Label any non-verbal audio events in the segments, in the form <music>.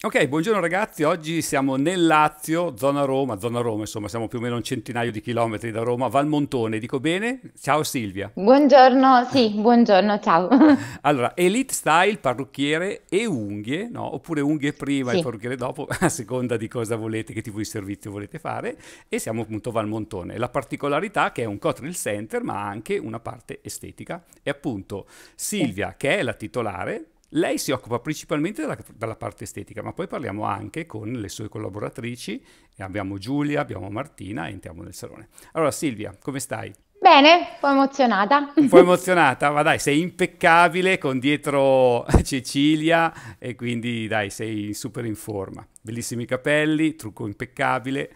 Ok, buongiorno ragazzi, oggi siamo nel Lazio, zona Roma, zona Roma, insomma siamo più o meno un centinaio di chilometri da Roma, Valmontone, dico bene? Ciao Silvia. Buongiorno, sì, buongiorno, ciao. <laughs> Allora, Elite Style, parrucchiere e unghie, no? Oppure unghie prima sì. e parrucchiere dopo, <laughs> a seconda di cosa volete, che tipo di servizio volete fare, e siamo appunto Valmontone. La particolarità che è un Cotril Center, ma anche una parte estetica, e appunto Silvia, sì. che è la titolare, lei si occupa principalmente della, della, parte estetica, ma poi parliamo anche con le sue collaboratrici, abbiamo Giulia, abbiamo Martina entriamo nel salone. Allora Silvia, come stai? Bene, un po' emozionata. Un po' emozionata, ma dai, sei impeccabile con dietro <laughs> Cecilia e quindi dai, sei super in forma. Bellissimi capelli, trucco impeccabile.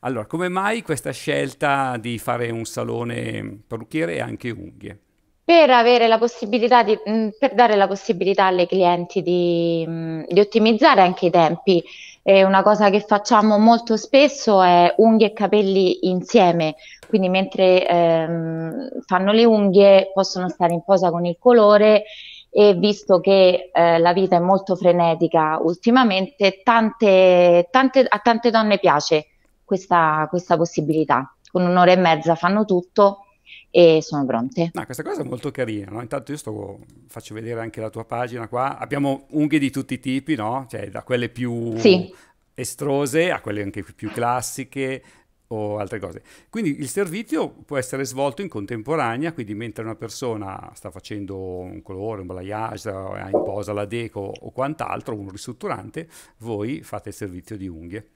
Allora, come mai questa scelta di fare un salone mm, parrucchiere e anche unghie? per, avere la possibilità di, mm, per dare la possibilità alle clienti di, mm, di ottimizzare anche i tempi. E eh, una cosa che facciamo molto spesso è unghie e capelli insieme, quindi mentre ehm, fanno le unghie possono stare in posa con il colore e visto che eh, la vita è molto frenetica ultimamente, tante, tante, a tante donne piace questa, questa possibilità. Con un'ora e mezza fanno tutto e sono pronte. No, ah, questa cosa è molto carina, no? intanto io sto, faccio vedere anche la tua pagina qua, abbiamo unghie di tutti i tipi, no? cioè da quelle più sì. estrose a quelle anche più classiche, o altre cose. Quindi il servizio può essere svolto in contemporanea, quindi mentre una persona sta facendo un colore, un balayage, ha eh, in posa la deco o quant'altro, un ristrutturante, voi fate il servizio di unghie.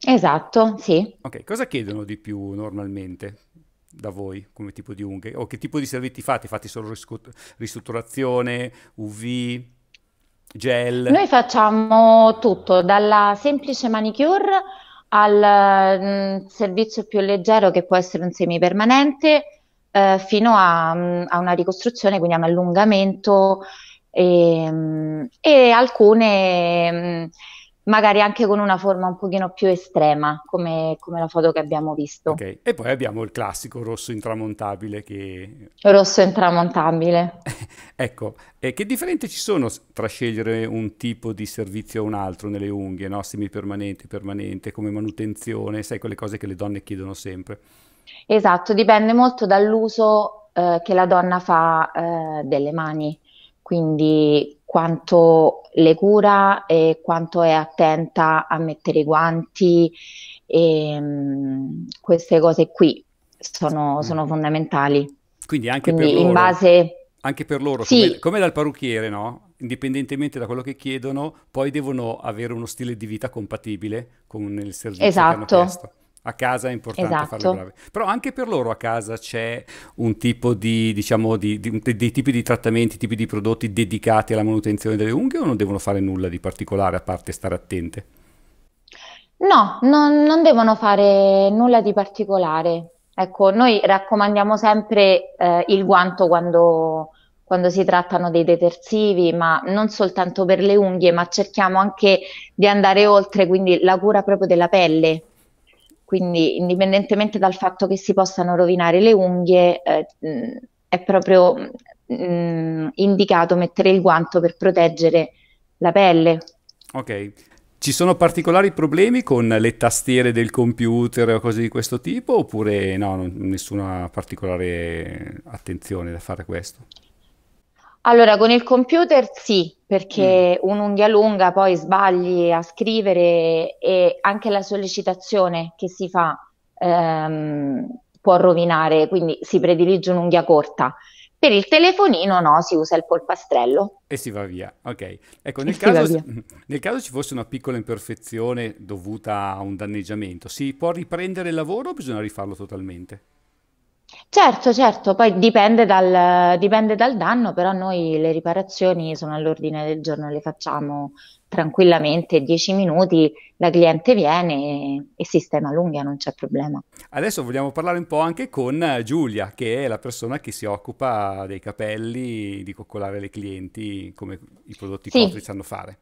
Esatto, sì. Ok, cosa chiedono di più normalmente? da voi come tipo di unghie? O che tipo di servizi fate? Fate solo ristrutturazione, UV, gel? Noi facciamo tutto, dalla semplice manicure al mh, mm, servizio più leggero che può essere un semipermanente eh, fino a, mh, mm, a una ricostruzione, quindi a un allungamento e, ehm, e alcune... Mh, mm, magari anche con una forma un pochino più estrema, come, come la foto che abbiamo visto. Okay. E poi abbiamo il classico rosso intramontabile che... Rosso intramontabile. <laughs> ecco, e che differenze ci sono tra scegliere un tipo di servizio o un altro nelle unghie, no? semipermanente, permanente, come manutenzione, sai quelle cose che le donne chiedono sempre? Esatto, dipende molto dall'uso eh, che la donna fa eh, delle mani quindi quanto le cura e quanto è attenta a mettere i guanti e ehm, mh, queste cose qui sono, mm. sono fondamentali. Quindi anche quindi per loro, base... anche per loro sì. come, come dal parrucchiere, no? indipendentemente da quello che chiedono, poi devono avere uno stile di vita compatibile con il servizio esatto. che hanno esatto. chiesto. A casa è importante esatto. farle brave. Però anche per loro a casa c'è un tipo di, diciamo, di, di, dei tipi di trattamenti, tipi di prodotti dedicati alla manutenzione delle unghie o non devono fare nulla di particolare a parte stare attente? No, non, non devono fare nulla di particolare. Ecco, noi raccomandiamo sempre eh, il guanto quando, quando si trattano dei detersivi, ma non soltanto per le unghie, ma cerchiamo anche di andare oltre, quindi la cura proprio della pelle. Quindi indipendentemente dal fatto che si possano rovinare le unghie, eh, è proprio mh, indicato mettere il guanto per proteggere la pelle. Ok. Ci sono particolari problemi con le tastiere del computer o cose di questo tipo oppure no, nessuna particolare attenzione da fare a questo? Allora, con il computer sì, perché mm. un'unghia lunga poi sbagli a scrivere e anche la sollecitazione che si fa ehm, può rovinare, quindi si predilige un'unghia corta. Per il telefonino no, si usa il polpastrello. E si va via, ok. Ecco, nel caso, nel caso, ci fosse una piccola imperfezione dovuta a un danneggiamento, si può riprendere il lavoro o bisogna rifarlo totalmente? Certo, certo, poi dipende dal dipende dal danno, però noi le riparazioni sono all'ordine del giorno, le facciamo tranquillamente, 10 minuti, la cliente viene e sistema l'unghia, non c'è problema. Adesso vogliamo parlare un po' anche con Giulia, che è la persona che si occupa dei capelli, di coccolare le clienti, come i prodotti sì. sanno fare.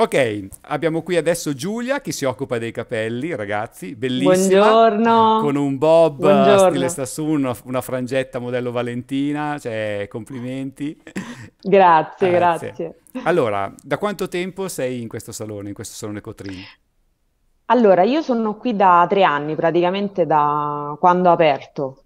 Ok, abbiamo qui adesso Giulia che si occupa dei capelli, ragazzi, bellissima. Buongiorno. Con un bob Buongiorno. stile Sassoon, una, frangetta modello Valentina, cioè complimenti. Grazie, grazie, grazie. Allora, da quanto tempo sei in questo salone, in questo salone Cotrini? Allora, io sono qui da tre anni, praticamente da quando ho aperto.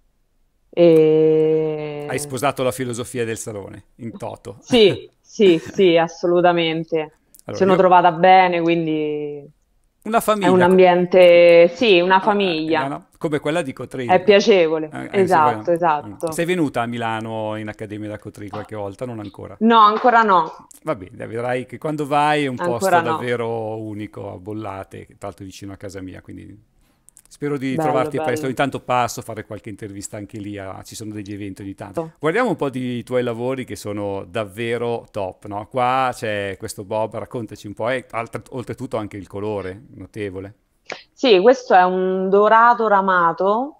E... Hai sposato la filosofia del salone, in toto. Sì, sì, <laughs> sì, assolutamente. Allora, sono io... trovata bene, quindi... Una famiglia. È un ambiente, sì, una eh, famiglia. Ah, Come quella di Cotri. È piacevole, eh, esatto, eh, esatto. Sei venuta a Milano in Accademia da Cotri qualche volta? Non ancora? No, ancora no. Va bene, vedrai che quando vai è un ancora posto no. davvero unico, a Bollate, tra l'altro vicino a casa mia, quindi Spero di bello, trovarti bello. presto. Ogni tanto passo a fare qualche intervista anche lì. Ah, ci sono degli eventi ogni tanto. Certo. Guardiamo un po' di tuoi lavori che sono davvero top. No? Qua c'è questo Bob, raccontaci un po'. E oltretutto anche il colore, notevole. Sì, questo è un dorato ramato.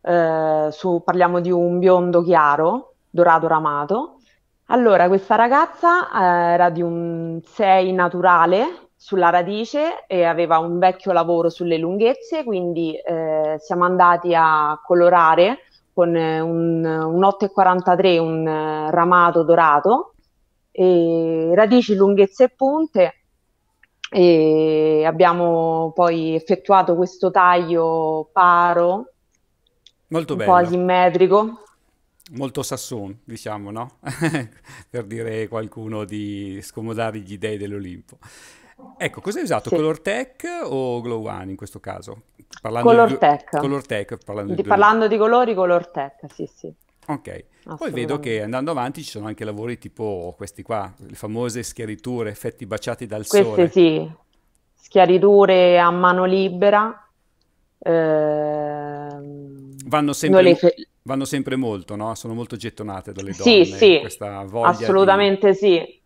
Eh, su, parliamo di un biondo chiaro, dorato ramato. Allora, questa ragazza eh, era di un 6 naturale, sulla radice e aveva un vecchio lavoro sulle lunghezze, quindi eh, siamo andati a colorare con eh, un, un 8,43 un eh, ramato dorato, radici, lunghezze e punte e abbiamo poi effettuato questo taglio paro Molto un bello. po' asimmetrico molto sasson, diciamo, no? <laughs> per dire qualcuno di scomodare gli dei dell'Olimpo. Ecco, cos'hai usato? Sì. Color Tech o Glow One in questo caso? Parlando color di, Tech. Color Tech, parlando di, parlando di colori, Color Tech, sì, sì. Ok, poi vedo che andando avanti ci sono anche lavori tipo questi qua, le famose schiariture, effetti baciati dal Queste sole. Queste sì, schiariture a mano libera. Ehm... Vanno, sempre, fe... vanno, sempre, molto, no? Sono molto gettonate dalle donne. Sì, sì, assolutamente di... sì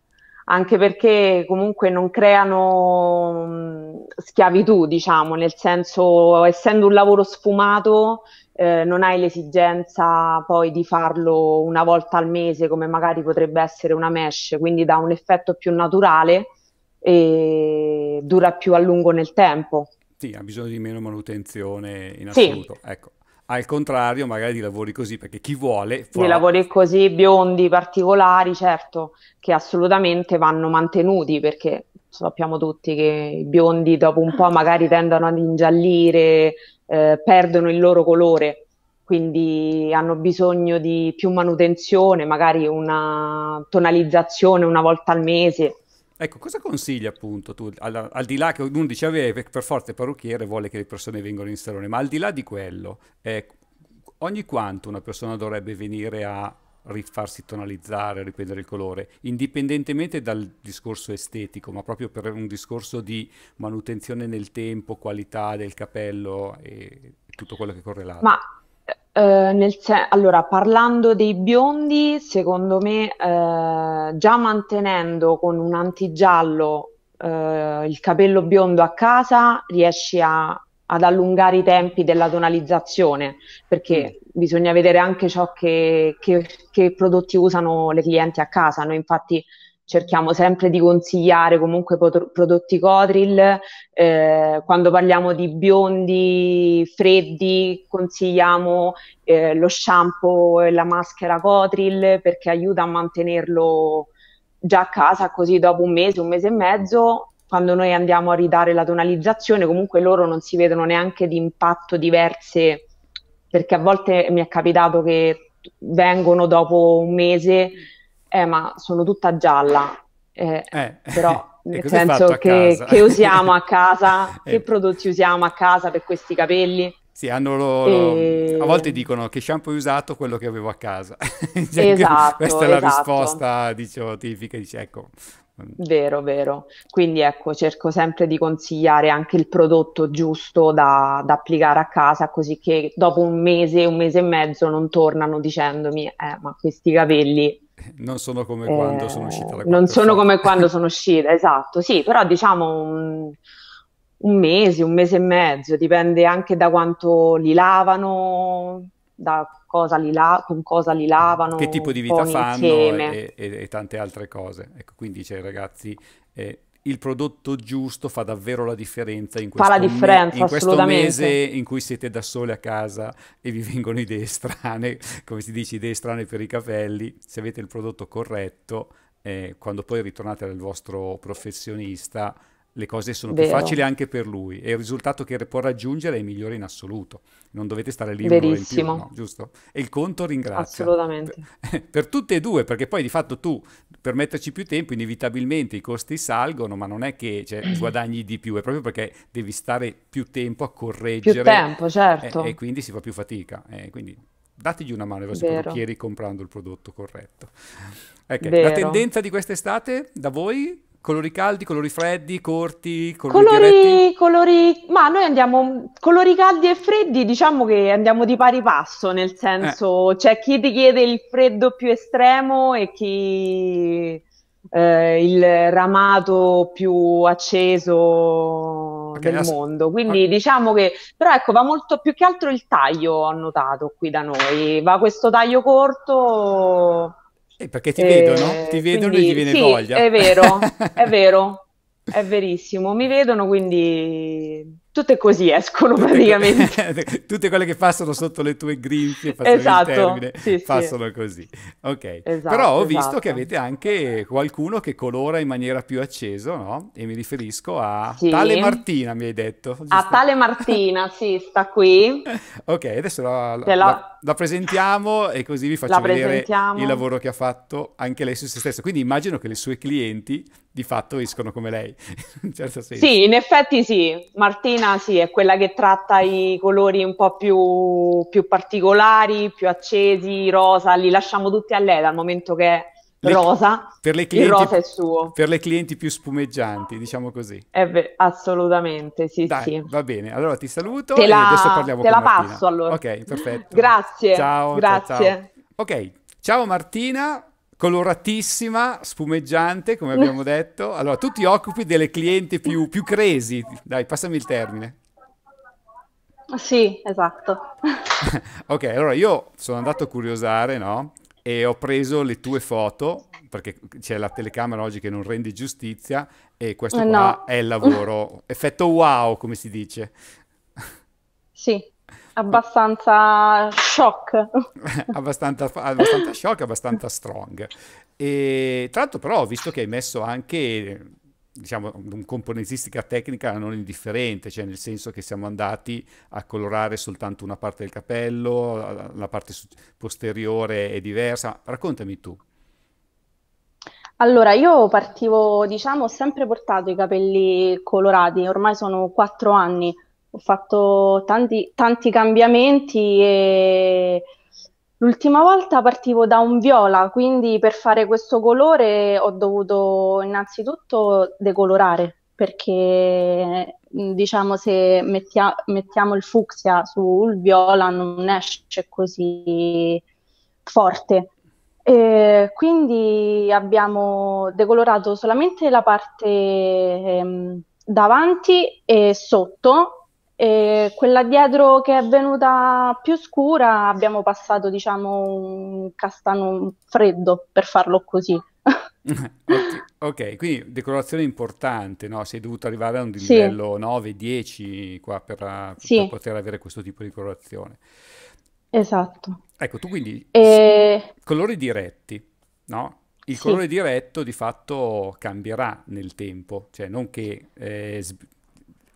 anche perché comunque non creano mm, schiavitù, diciamo, nel senso, essendo un lavoro sfumato, eh, non hai l'esigenza poi di farlo una volta al mese come magari potrebbe essere una mesh, quindi dà un effetto più naturale e dura più a lungo nel tempo. Sì, ha bisogno di meno manutenzione in assoluto. Sì. Ecco. Al contrario, magari di lavori così, perché chi vuole... Può... Dei lavori così biondi, particolari, certo, che assolutamente vanno mantenuti, perché sappiamo tutti che i biondi dopo un po' magari tendono ad ingiallire, eh, perdono il loro colore, quindi hanno bisogno di più manutenzione, magari una tonalizzazione una volta al mese Ecco, cosa consigli appunto tu, al, al di là che uno dice, ah, per forza il parrucchiere vuole che le persone vengano in salone, ma al di là di quello, eh, ogni quanto una persona dovrebbe venire a rifarsi tonalizzare, a riprendere il colore, indipendentemente dal discorso estetico, ma proprio per un discorso di manutenzione nel tempo, qualità del capello e tutto quello che è correlato. Ma eh, nel sen- allora, parlando dei biondi, secondo me eh, già mantenendo con un antigiallo eh, il capello biondo a casa riesci a, ad allungare i tempi della tonalizzazione, perché mm. bisogna vedere anche ciò che, che, che prodotti usano le clienti a casa. Noi infatti cerchiamo sempre di consigliare comunque prodotti Cotril, eh, quando parliamo di biondi freddi consigliamo eh, lo shampoo e la maschera Cotril perché aiuta a mantenerlo già a casa così dopo un mese, un mese e mezzo quando noi andiamo a ridare la tonalizzazione comunque loro non si vedono neanche di impatto diverse perché a volte mi è capitato che vengono dopo un mese eh ma sono tutta gialla, eh, eh, però <laughs> nel senso che, che, usiamo a casa, <laughs> eh. che prodotti usiamo a casa per questi capelli. Sì, hanno lo, e... lo, a ehm. volte dicono che shampoo hai usato quello che avevo a casa. <laughs> cioè, esatto, questa è la esatto. risposta, diciamo, tipica, dice, ecco. Vero, vero. Quindi ecco, cerco sempre di consigliare anche il prodotto giusto da, da, applicare a casa, così che dopo un mese, un mese e mezzo non tornano dicendomi, eh, ma questi capelli <laughs> Non sono come eh, quando sono uscita la Non sono persone. come <laughs> quando sono uscita, esatto. Sì, però diciamo un, un, mese, un mese e mezzo, dipende anche da quanto li lavano, da cosa li la- con cosa li lavano. Che tipo di vita fanno e, e, e, tante altre cose. Ecco, quindi c'è ragazzi... Eh, il prodotto giusto fa davvero la differenza in questo, fa la differenza, me- in questo mese in cui siete da sole a casa e vi vengono idee strane, come si dice, idee strane per i capelli. Se avete il prodotto corretto, eh, quando poi ritornate dal vostro professionista, le cose sono Vero. più facili anche per lui e il risultato che può raggiungere è migliore in assoluto. Non dovete stare lì Verissimo. un'ora in più, no? giusto? E il conto ringrazia. Assolutamente. Per, <laughs> per, tutte e due, perché poi di fatto tu, per metterci più tempo, inevitabilmente i costi salgono, ma non è che cioè, <clears throat> guadagni di più, è proprio perché devi stare più tempo a correggere. Più tempo, certo. E, eh, e quindi si fa più fatica. Eh, quindi dategli una mano ai vostri Vero. parrucchieri comprando il prodotto corretto. Okay. La tendenza di quest'estate da voi Colori caldi, colori freddi, corti, colori, colori, colori Ma noi andiamo... Colori caldi e freddi diciamo che andiamo di pari passo, nel senso eh. c'è chi ti chiede il freddo più estremo e chi... Eh, il ramato più acceso okay, del ass- mondo. Quindi okay. diciamo che, però ecco, va molto più che altro il taglio, ho notato qui da noi, va questo taglio corto eh, perché ti vedono, eh, ti vedono e ti viene sì, voglia. è vero, è <laughs> vero, è verissimo. Mi vedono, quindi tutte così escono praticamente. <laughs> tutte quelle che passano sotto le tue grinfie, esatto, termine, sì, passano sì. così. Ok. Esatto, Però ho esatto. visto che esatto. avete anche qualcuno che colora in maniera più accesa, no? E mi riferisco a sì. Tale Martina, mi hai detto. Giusto? A Tale Martina, <laughs> sì, sta qui. ok, adesso la, la, la... la, presentiamo e così vi faccio vedere il lavoro che ha fatto anche lei su se stessa. Quindi immagino che le sue clienti di fatto escono come lei, <laughs> in certo senso. Sì, in effetti sì, Martina sì, è quella che tratta i colori un po' più, più particolari, più accesi, rosa, li lasciamo tutti a lei dal momento che è le, rosa, per le clienti, il rosa è suo. Per le clienti più spumeggianti, diciamo così. Be- assolutamente, sì, Dai, sì. Va bene, allora ti saluto te la, adesso parliamo con Te la Martina. passo allora. Ok, perfetto. Grazie. Ciao, grazie. Ciao, ciao. Ok, ciao Martina coloratissima, spumeggiante, come abbiamo <laughs> detto. Allora, tu ti occupi delle clienti più, più crazy, dai, passami il termine. Sì, esatto. <laughs> ok, allora io sono andato a curiosare, no? E ho preso le tue foto, perché c'è la telecamera oggi che non rende giustizia, e questo eh, no. è il lavoro. <laughs> Effetto wow, come si dice. Sì, abbastanza shock. <laughs> abbastanza, abbastanza shock, abbastanza strong. E, tra l'altro però ho visto che hai messo anche diciamo un componentistica tecnica non indifferente, cioè nel senso che siamo andati a colorare soltanto una parte del capello, la parte posteriore è diversa. Raccontami tu. Allora, io partivo, diciamo, ho sempre portato i capelli colorati, ormai sono quattro anni ho fatto tanti, tanti cambiamenti e l'ultima volta partivo da un viola, quindi per fare questo colore ho dovuto innanzitutto decolorare perché mm, diciamo se mettia, mettiamo il fucsia sul viola non esce così forte. E quindi abbiamo decolorato solamente la parte ehm, davanti e sotto e quella dietro che è venuta più scura abbiamo passato diciamo un castano freddo per farlo così. <laughs> okay, ok, quindi decorazione importante, no? sei dovuto arrivare a un sì. livello 9-10 qua per, sì. per, poter avere questo tipo di colorazione. Esatto. Ecco, tu quindi e... colori diretti, no? Il sì. colore diretto di fatto cambierà nel tempo, cioè non che eh,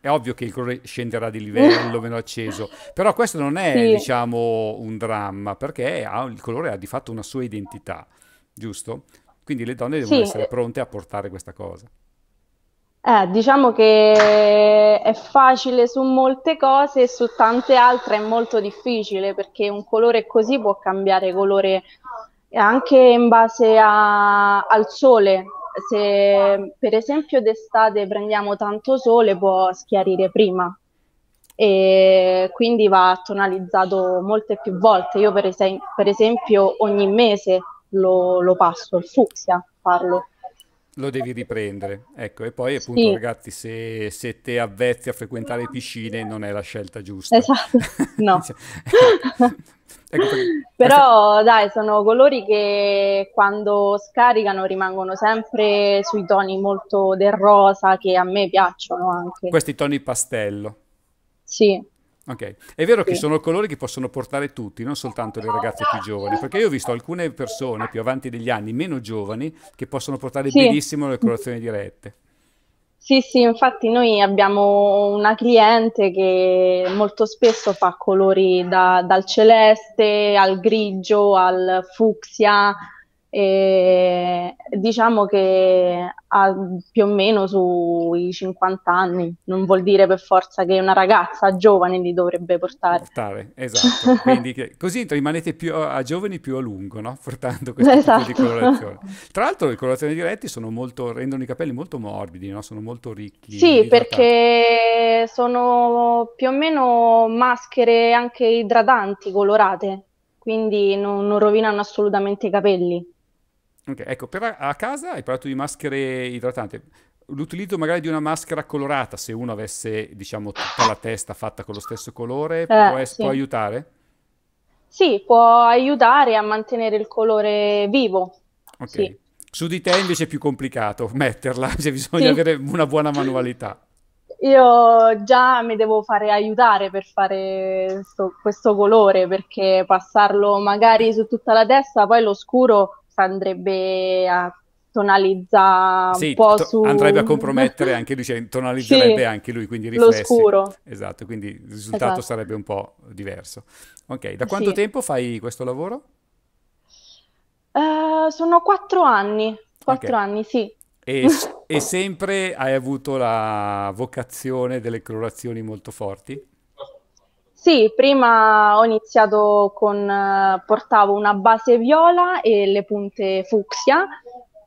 è ovvio che il colore scenderà di livello, <laughs> meno acceso, però questo non è, sì. diciamo, un dramma, perché ha, il colore ha di fatto una sua identità, giusto? Quindi le donne devono sì. essere eh. pronte a portare questa cosa. Eh, diciamo che è facile su molte cose e su tante altre è molto difficile perché un colore così può cambiare colore anche in base a, al sole, se per esempio d'estate prendiamo tanto sole può schiarire prima e quindi va tonalizzato molte più volte. Io per, esempio, per esempio ogni mese lo, lo passo, il fucsia parlo lo devi riprendere. Ecco, e poi appunto, sì. ragazzi, se siete avvezzi a frequentare piscine, non è la scelta giusta. Esatto, <laughs> no. cioè, ecco <laughs> Però dai, sono colori che quando scaricano rimangono sempre sui toni molto del rosa che a me piacciono anche. Questi toni pastello. Sì. Ok, è vero sì. che sono colori che possono portare tutti, non soltanto le ragazze più giovani, perché io ho visto alcune persone più avanti degli anni, meno giovani, che possono portare sì. benissimo le colorazioni dirette. Sì, sì, infatti noi abbiamo una cliente che molto spesso fa colori da, dal celeste al grigio al fucsia, e diciamo che ha più o meno sui 50 anni, non vuol dire per forza che una ragazza giovane li dovrebbe portare. portare esatto. <laughs> Quindi, così rimanete più a giovani più a lungo, no? portando questo esatto. tipo di esatto. colorazione. Tra l'altro le colorazioni dirette rendono i capelli molto morbidi, no? sono molto ricchi. Sì, perché sono più o meno maschere anche idratanti colorate, quindi non, non rovinano assolutamente i capelli. Okay, ecco, per a casa hai parlato di maschere idratanti. L'utilizzo magari di una maschera colorata, se uno avesse, diciamo, tutta la testa fatta con lo stesso colore, eh, può, sì. può aiutare? Sì, può aiutare a mantenere il colore vivo. Ok. Sì. Su di te invece è più complicato <laughs> metterla, cioè bisogna sì. avere una buona manualità. Io già mi devo fare aiutare per fare sto, questo colore perché passarlo magari su tutta la testa, poi lo scuro andrebbe a tonalizzare sì, un po' to- su... andrebbe a compromettere <laughs> anche lui, cioè tonalizzerebbe sì, anche lui, quindi riflessi. L'oscuro. Esatto, quindi il risultato esatto. sarebbe un po' diverso. Ok, da quanto sì. tempo fai questo lavoro? Uh, sono quattro anni, quattro okay. anni, sì. E, <laughs> e sempre hai avuto la vocazione delle colorazioni molto forti? Sì, prima ho iniziato con, eh, portavo una base viola e le punte fucsia,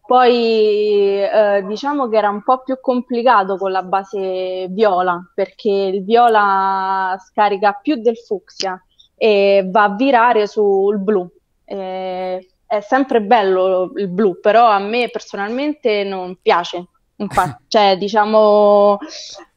poi eh, diciamo che era un po' più complicato con la base viola, perché il viola scarica più del fucsia e va a virare sul blu. Eh, è sempre bello il blu, però a me personalmente non piace. Infatti, <laughs> cioè, diciamo,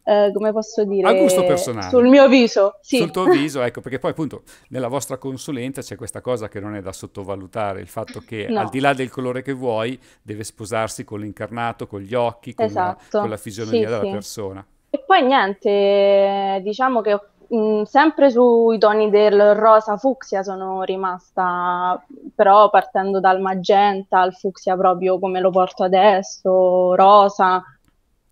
eh, come posso dire, a gusto personale. sul mio viso. Sì. Sul tuo viso, ecco, perché poi appunto nella vostra consulenza c'è questa cosa che non è da sottovalutare, il fatto che no. al di là del colore che vuoi deve sposarsi con l'incarnato, con gli occhi, con, esatto. la, con la, fisionomia sì, della sì. persona. E poi niente, diciamo che mh, sempre sui toni del rosa fucsia sono rimasta, però partendo dal magenta al fucsia proprio come lo porto adesso, rosa,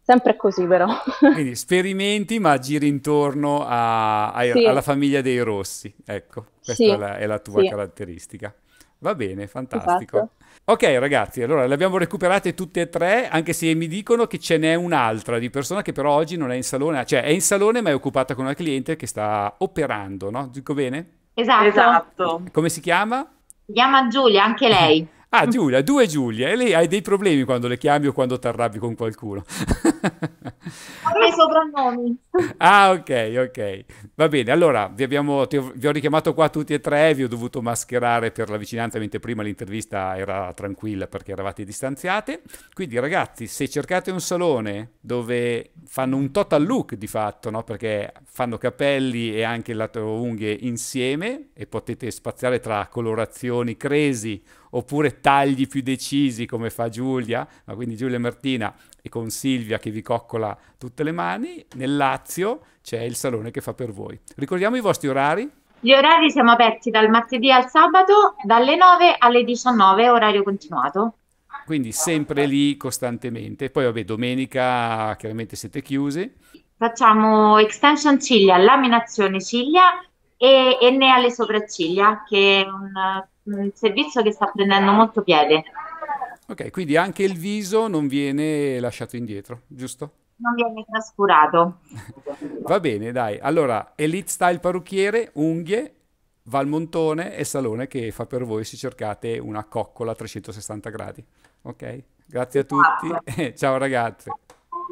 Sempre così però. <laughs> Quindi sperimenti ma giri intorno a, a, sì. alla famiglia dei rossi, ecco, questa sì. è, la, è, la, tua sì. caratteristica. Va bene, fantastico. Esatto. Ok ragazzi, allora le abbiamo recuperate tutte e tre, anche se mi dicono che ce n'è un'altra di persona che però oggi non è in salone, cioè è in salone ma è occupata con una cliente che sta operando, no? Dico bene? Esatto. esatto. Come si chiama? Si chiama Giulia, anche lei. <laughs> Ah, Giulia, due Giulia. E lei hai dei problemi quando le chiami o quando ti arrabbi con qualcuno. Ho dei soprannomi. Ah, ok, ok. Va bene, allora vi, abbiamo, ti, vi, ho richiamato qua tutti e tre, vi ho dovuto mascherare per la vicinanza, mentre prima l'intervista era tranquilla perché eravate distanziate. Quindi ragazzi, se cercate un salone dove fanno un total look di fatto, no? perché fanno capelli e anche il lato unghie insieme e potete spaziare tra colorazioni cresi oppure tagli più decisi come fa Giulia, ma quindi Giulia e Martina e con Silvia che vi coccola tutte le mani, nel Lazio c'è il salone che fa per voi. Ricordiamo i vostri orari? Gli orari siamo aperti dal martedì al sabato, dalle 9 alle 19, orario continuato. Quindi sempre lì costantemente. Poi vabbè, domenica chiaramente siete chiusi. Facciamo extension ciglia, laminazione ciglia e, e alle sopracciglia, che è un, un servizio che sta prendendo molto piede. Ok, quindi anche il viso non viene lasciato indietro, giusto? Non viene trascurato. <laughs> Va bene, dai. Allora, Elite Style Parrucchiere, unghie, Valmontone e Salone che fa per voi se cercate una coccola a 360 gradi. Ok? Grazie a tutti. Esatto. <laughs> Ciao, ciao ragazzi.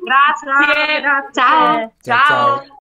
Grazie. Ciao. ciao. ciao. ciao.